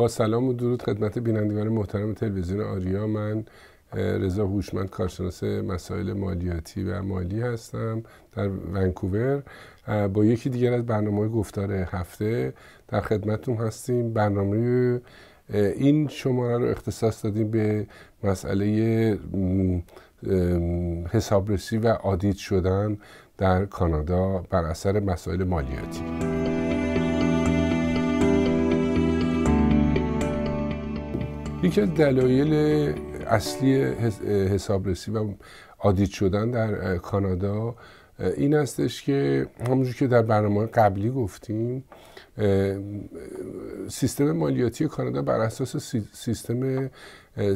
با سلام و درود خدمت بینندگان محترم تلویزیون آریا من رضا هوشمند کارشناس مسائل مالیاتی و مالی هستم در ونکوور با یکی دیگر از برنامه گفتار هفته در خدمتتون هستیم برنامه این شماره رو اختصاص دادیم به مسئله حسابرسی و آدیت شدن در کانادا بر اثر مسائل مالیاتی یکی از دلایل اصلی حسابرسی و آدیت شدن در کانادا این هستش که همونجور که در برنامه قبلی گفتیم سیستم مالیاتی کانادا بر اساس سیستم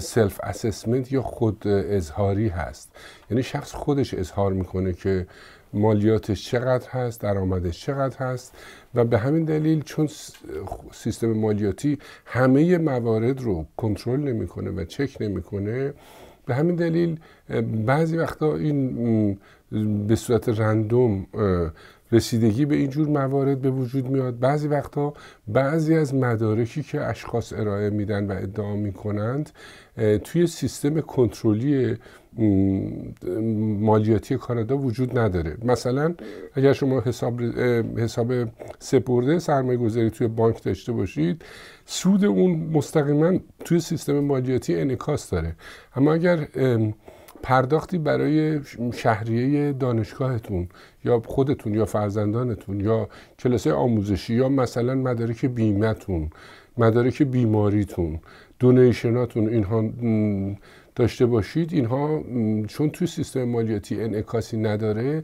سلف اسسمنت یا خود اظهاری هست یعنی شخص خودش اظهار میکنه که مالیاتش چقدر هست درآمدش چقدر هست و به همین دلیل چون سیستم مالیاتی همه موارد رو کنترل نمیکنه و چک نمیکنه به همین دلیل بعضی وقتا این به صورت رندوم رسیدگی به اینجور موارد به وجود میاد بعضی وقتا بعضی از مدارکی که اشخاص ارائه میدن و ادعا میکنند توی سیستم کنترلی مالیاتی کانادا وجود نداره مثلا اگر شما حساب, حساب سپرده سرمایه گذاری توی بانک داشته باشید سود اون مستقیما توی سیستم مالیاتی انکاس داره اما اگر پرداختی برای شهریه دانشگاهتون یا خودتون یا فرزندانتون یا کلاسه آموزشی یا مثلا مدارک بیمهتون مدارک بیماریتون دونیشناتون اینها داشته باشید اینها چون توی سیستم مالیاتی انعکاسی نداره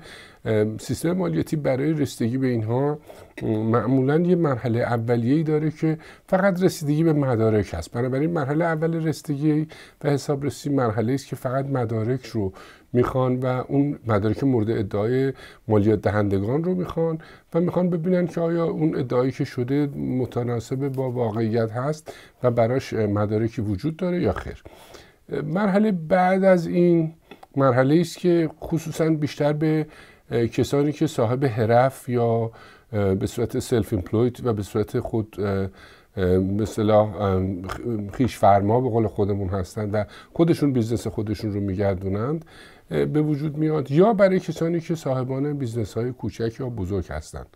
سیستم مالیاتی برای رسیدگی به اینها معمولا یه مرحله اولیه داره که فقط رسیدگی به مدارک هست بنابراین مرحله اول رسیدگی و حسابرسی مرحله است که فقط مدارک رو میخوان و اون مدارک مورد ادعای مالیات دهندگان رو میخوان و میخوان ببینن که آیا اون ادعایی که شده متناسب با واقعیت هست و براش مدارکی وجود داره یا خیر مرحله بعد از این مرحله است که خصوصا بیشتر به کسانی که صاحب حرف یا به صورت سلف امپلوید و به صورت خود مثلا خیش فرما به قول خودمون هستند و خودشون بیزنس خودشون رو میگردونند به وجود میاد یا برای کسانی که صاحبان بیزنس های کوچک یا بزرگ هستند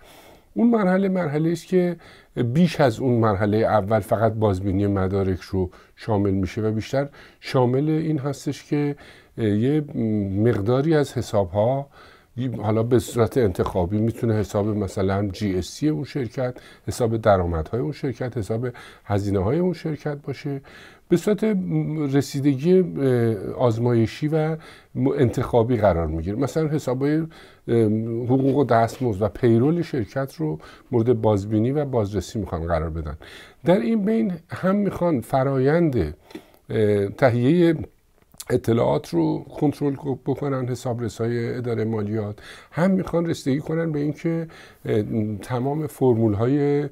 اون مرحله مرحله است که بیش از اون مرحله اول فقط بازبینی مدارک رو شامل میشه و بیشتر شامل این هستش که یه مقداری از حساب ها حالا به صورت انتخابی میتونه حساب مثلا جی سی اون شرکت حساب درآمدهای اون شرکت حساب هزینه های اون شرکت باشه به صورت رسیدگی آزمایشی و انتخابی قرار میگیره مثلا حساب حقوق و دستمزد و پیرول شرکت رو مورد بازبینی و بازرسی میخوان قرار بدن در این بین هم میخوان فرایند تهیه اطلاعات رو کنترل بکنن رسای اداره مالیات هم میخوان رسیدگی کنن به اینکه تمام فرمول های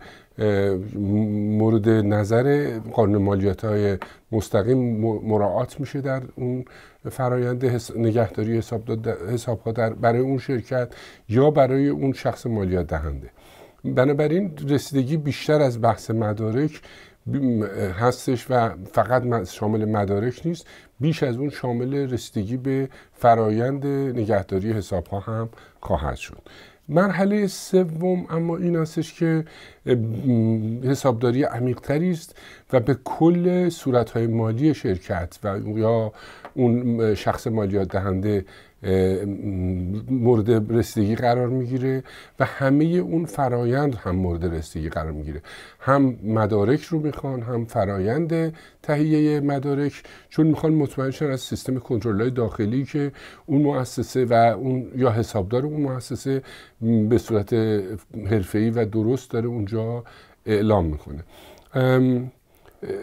مورد نظر قانون مالیات های مستقیم مراعات میشه در اون فرایند نگهداری حساب, حساب در... برای اون شرکت یا برای اون شخص مالیات دهنده بنابراین رسیدگی بیشتر از بحث مدارک هستش و فقط شامل مدارک نیست بیش از اون شامل رسیدگی به فرایند نگهداری حسابها هم خواهد شد مرحله سوم اما این استش که حسابداری عمیقتری است و به کل های مالی شرکت و یا اون شخص مالیات دهنده مورد رسیدگی قرار میگیره و همه اون فرایند هم مورد رسیدگی قرار میگیره هم مدارک رو میخوان هم فرایند تهیه مدارک چون میخوان مطمئن شن از سیستم کنترل داخلی که اون مؤسسه و اون یا حسابدار اون مؤسسه به صورت حرفه‌ای و درست داره اونجا اعلام میکنه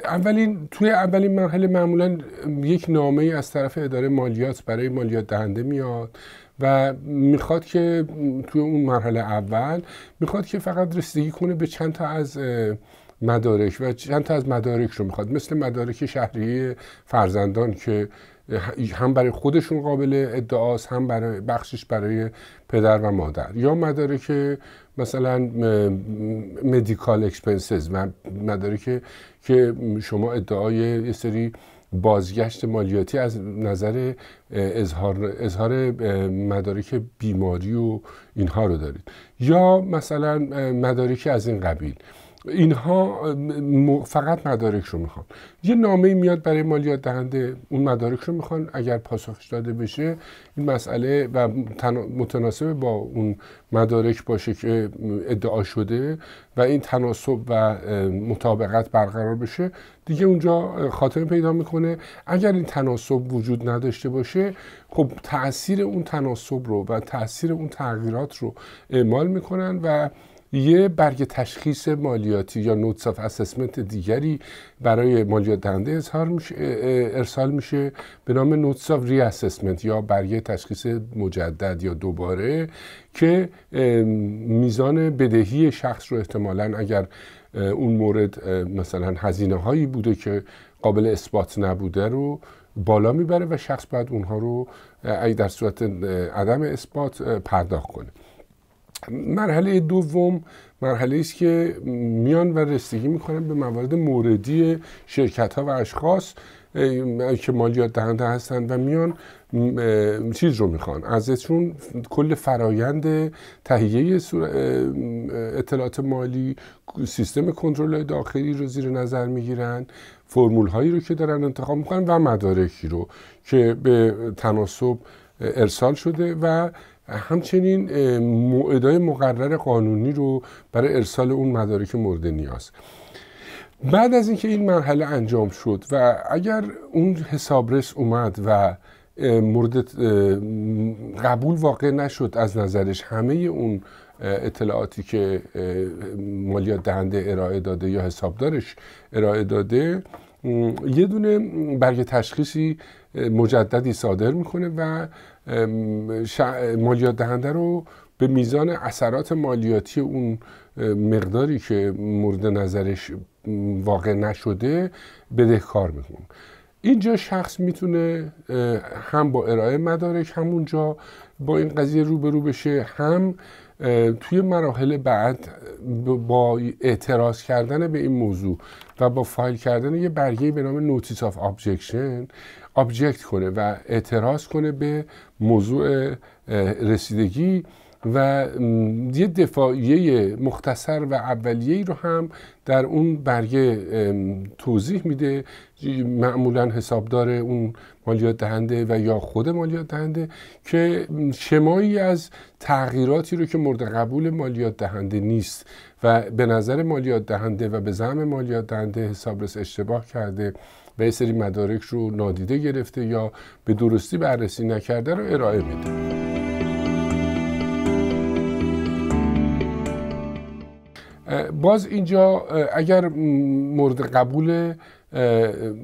اولین توی اولین مرحله معمولا یک نامه از طرف اداره مالیات برای مالیات دهنده میاد و میخواد که توی اون مرحله اول میخواد که فقط رسیدگی کنه به چند تا از مدارک و چند تا از مدارک رو میخواد مثل مدارک شهری فرزندان که هم برای خودشون قابل ادعاست هم برای بخشش برای پدر و مادر یا مدارک مثلا مدیکال اکسپنسز مدارک که شما ادعای یه سری بازگشت مالیاتی از نظر اظهار, اظهار مدارک بیماری و اینها رو دارید یا مثلا مدارک از این قبیل اینها فقط مدارک رو میخوان یه نامه میاد برای مالیات دهنده اون مدارک رو میخوان اگر پاسخش داده بشه این مسئله و متناسب با اون مدارک باشه که ادعا شده و این تناسب و مطابقت برقرار بشه دیگه اونجا خاتمه پیدا میکنه اگر این تناسب وجود نداشته باشه خب تاثیر اون تناسب رو و تاثیر اون تغییرات رو اعمال میکنن و یه برگ تشخیص مالیاتی یا نوتس آف اسسمنت دیگری برای مالیات دهنده ارسال میشه به نام نوتس آف ری اسسمنت یا برگ تشخیص مجدد یا دوباره که میزان بدهی شخص رو احتمالا اگر اون مورد مثلا هزینه هایی بوده که قابل اثبات نبوده رو بالا میبره و شخص باید اونها رو ای در صورت عدم اثبات پرداخت کنه مرحله دوم مرحله است که میان و رسیدگی میکنن به موارد موردی شرکت ها و اشخاص که مالیات دهنده هستند و میان چیز رو میخوان ازشون کل فرایند تهیه اطلاعات مالی سیستم کنترل داخلی رو زیر نظر میگیرن فرمول هایی رو که دارن انتخاب میکنن و مدارکی رو که به تناسب ارسال شده و همچنین موعدهای مقرر قانونی رو برای ارسال اون مدارک مورد نیاز بعد از اینکه این مرحله انجام شد و اگر اون حسابرس اومد و مورد قبول واقع نشد از نظرش همه اون اطلاعاتی که مالیات دهنده ارائه داده یا حسابدارش ارائه داده یه دونه برگ تشخیصی مجددی صادر میکنه و مالیات دهنده رو به میزان اثرات مالیاتی اون مقداری که مورد نظرش واقع نشده بدهکار میکنه اینجا شخص میتونه هم با ارائه مدارک همونجا با این قضیه روبرو بشه هم توی مراحل بعد با اعتراض کردن به این موضوع و با فایل کردن یه برگه به نام نوتیس آف ابجکشن آبجکت کنه و اعتراض کنه به موضوع رسیدگی و یه دفاعیه مختصر و اولیه رو هم در اون برگه توضیح میده معمولا حسابدار اون مالیات دهنده و یا خود مالیات دهنده که شمایی از تغییراتی رو که مورد قبول مالیات دهنده نیست و به نظر مالیات دهنده و به زم مالیات دهنده حسابرس اشتباه کرده و یه سری مدارک رو نادیده گرفته یا به درستی بررسی نکرده رو ارائه میده باز اینجا اگر مورد قبول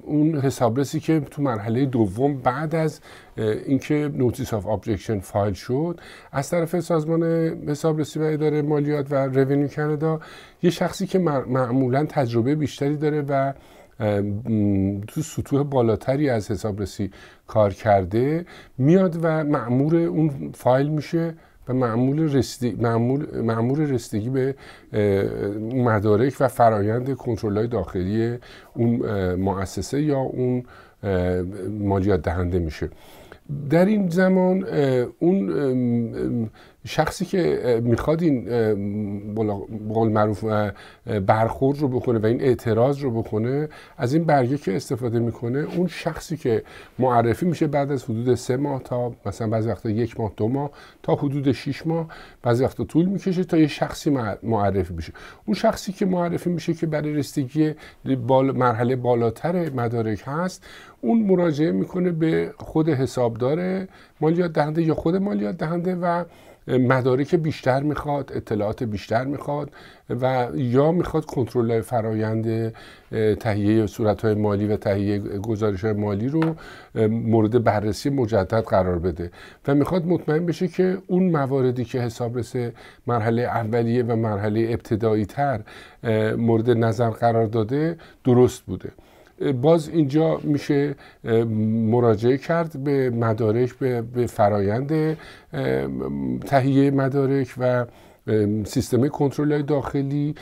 اون حسابرسی که تو مرحله دوم بعد از اینکه نوتیس آف ابجکشن فایل شد از طرف سازمان حسابرسی و اداره مالیات و رونیو کانادا یه شخصی که معمولا تجربه بیشتری داره و تو سطوح بالاتری از حسابرسی کار کرده میاد و معمور اون فایل میشه و معمول, رسیدگی معمول, معمول به مدارک و فرایند کنترل های داخلی اون مؤسسه یا اون مالیات دهنده میشه در این زمان اون شخصی که میخواد این قول معروف برخورد رو بکنه و این اعتراض رو بکنه از این برگه که استفاده میکنه اون شخصی که معرفی میشه بعد از حدود سه ماه تا مثلا بعضی وقتا یک ماه دو ماه تا حدود 6 ماه بعضی وقتا طول میکشه تا یه شخصی معرفی بشه اون شخصی که معرفی میشه که برای رسیدگی بال... مرحله بالاتر مدارک هست اون مراجعه میکنه به خود حسابدار مالیات دهنده یا خود مالیات دهنده و مدارک بیشتر میخواد اطلاعات بیشتر میخواد و یا میخواد کنترل فرایند تهیه صورت های مالی و تهیه گزارش مالی رو مورد بررسی مجدد قرار بده و میخواد مطمئن بشه که اون مواردی که حسابرس مرحله اولیه و مرحله ابتدایی تر مورد نظر قرار داده درست بوده باز اینجا میشه مراجعه کرد به مدارک به فرایند تهیه مدارک و سیستم کنترل داخلی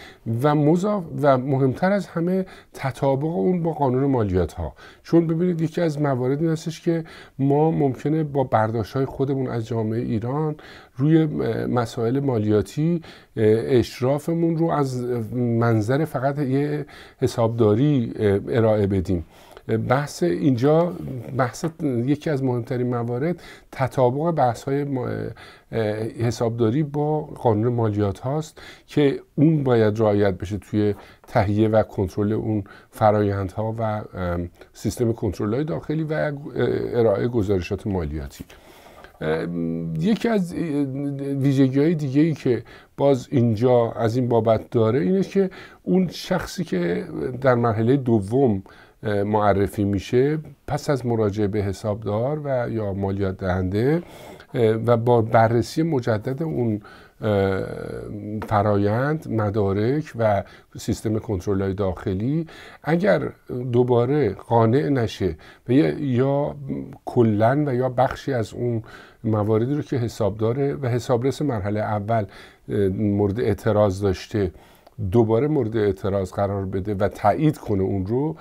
و مضاف و مهمتر از همه تطابق اون با قانون مالیات ها چون ببینید یکی از موارد این هستش که ما ممکنه با برداشت های خودمون از جامعه ایران روی مسائل مالیاتی اشرافمون رو از منظر فقط یه حسابداری ارائه بدیم بحث اینجا بحث یکی از مهمترین موارد تطابق بحث های حسابداری با قانون مالیات هاست که اون باید رعایت بشه توی تهیه و کنترل اون ها و سیستم کنترل های داخلی و ارائه گزارشات مالیاتی یکی از ویژگی های دیگه ای که باز اینجا از این بابت داره اینه که اون شخصی که در مرحله دوم معرفی میشه پس از مراجعه به حسابدار و یا مالیات دهنده و با بررسی مجدد اون فرایند مدارک و سیستم کنترل داخلی اگر دوباره قانع نشه و یا کلا و یا بخشی از اون مواردی رو که حسابداره و حسابرس مرحله اول مورد اعتراض داشته دوباره مورد اعتراض قرار بده و تایید کنه اون رو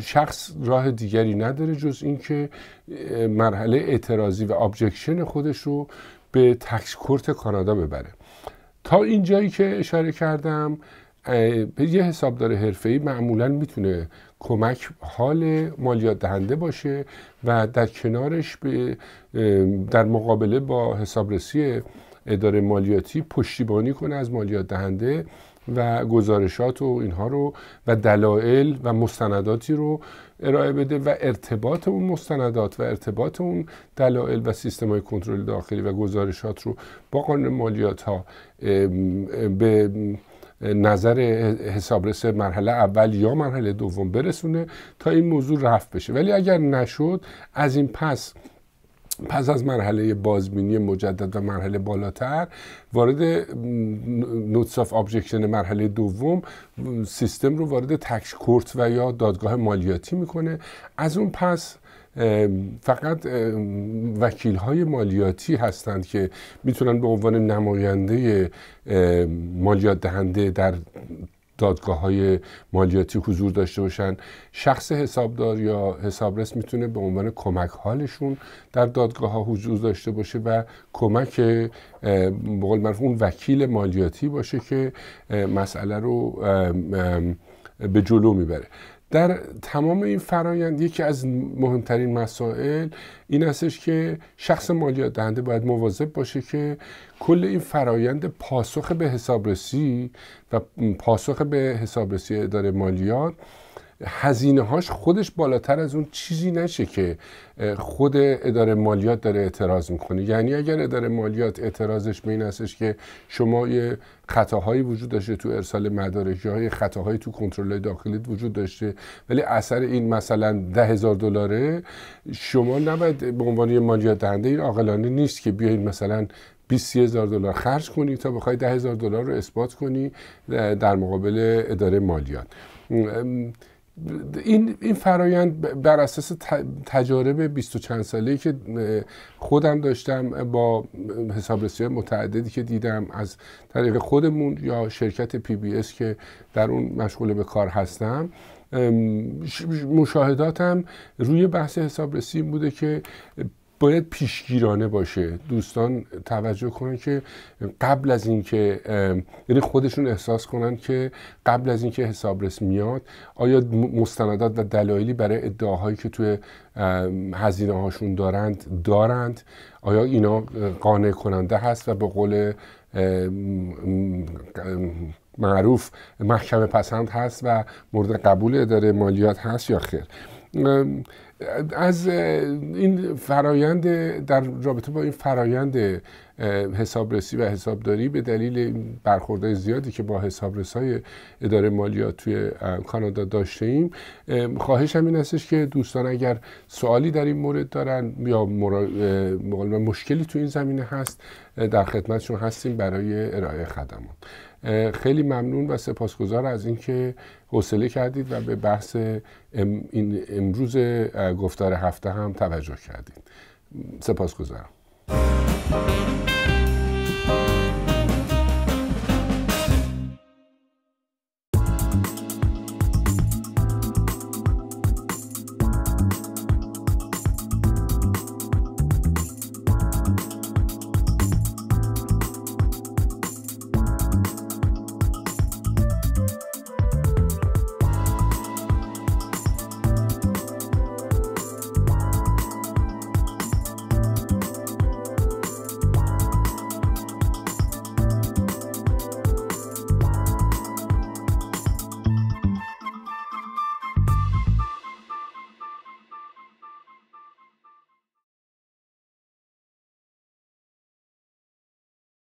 شخص راه دیگری نداره جز اینکه مرحله اعتراضی و ابجکشن خودش رو به تکس کورت کانادا ببره تا این جایی که اشاره کردم به یه حسابدار حرفه‌ای معمولا میتونه کمک حال مالیات دهنده باشه و در کنارش به در مقابله با حسابرسی اداره مالیاتی پشتیبانی کنه از مالیات دهنده و گزارشات و اینها رو و دلایل و مستنداتی رو ارائه بده و ارتباط اون مستندات و ارتباط اون دلایل و سیستم های کنترل داخلی و گزارشات رو با قانون مالیات ها به نظر حسابرس مرحله اول یا مرحله دوم برسونه تا این موضوع رفت بشه ولی اگر نشد از این پس پس از مرحله بازبینی مجدد و مرحله بالاتر وارد نوتس آف ابجکشن مرحله دوم سیستم رو وارد تکش کورت و یا دادگاه مالیاتی میکنه از اون پس فقط وکیل های مالیاتی هستند که میتونن به عنوان نماینده مالیات دهنده در دادگاه های مالیاتی حضور داشته باشن شخص حسابدار یا حسابرس میتونه به عنوان کمک حالشون در دادگاه ها حضور داشته باشه و کمک بقول معروف اون وکیل مالیاتی باشه که مسئله رو به جلو میبره در تمام این فرایند یکی از مهمترین مسائل این استش که شخص مالیات دهنده باید مواظب باشه که کل این فرایند پاسخ به حسابرسی و پاسخ به حسابرسی اداره مالیات هزینه هاش خودش بالاتر از اون چیزی نشه که خود اداره مالیات داره اعتراض میکنه یعنی اگر اداره مالیات اعتراضش به این هستش که شما یه خطاهایی وجود داشته تو ارسال مدارک یا خطاهایی تو کنترل داخلی وجود داشته ولی اثر این مثلا ده هزار دلاره شما نباید به عنوان یه مالیات دهنده این عاقلانه نیست که بیاین مثلا 20 هزار دلار خرج کنی تا بخوای ده هزار دلار رو اثبات کنی در مقابل اداره مالیات این این فرایند بر اساس تجارب بیست و چند ساله که خودم داشتم با حسابرسی متعددی که دیدم از طریق خودمون یا شرکت پی بی اس که در اون مشغول به کار هستم مشاهداتم روی بحث حسابرسی بوده که باید پیشگیرانه باشه دوستان توجه کنن که قبل از اینکه یعنی خودشون احساس کنن که قبل از اینکه حسابرس میاد آیا مستندات و دلایلی برای ادعاهایی که توی هزینه هاشون دارند دارند آیا اینا قانع کننده هست و به قول معروف محکم پسند هست و مورد قبول اداره مالیات هست یا خیر از این فرایند در رابطه با این فرایند حسابرسی و حسابداری به دلیل برخورده زیادی که با حسابرس های اداره مالیات توی کانادا داشته ایم خواهشم این استش که دوستان اگر سوالی در این مورد دارن یا مشکلی تو این زمینه هست در خدمتشون هستیم برای ارائه خدمات خیلی ممنون و سپاسگزار از اینکه حوصله کردید و به بحث ام این امروز گفتار هفته هم توجه کردید سپاسگزارم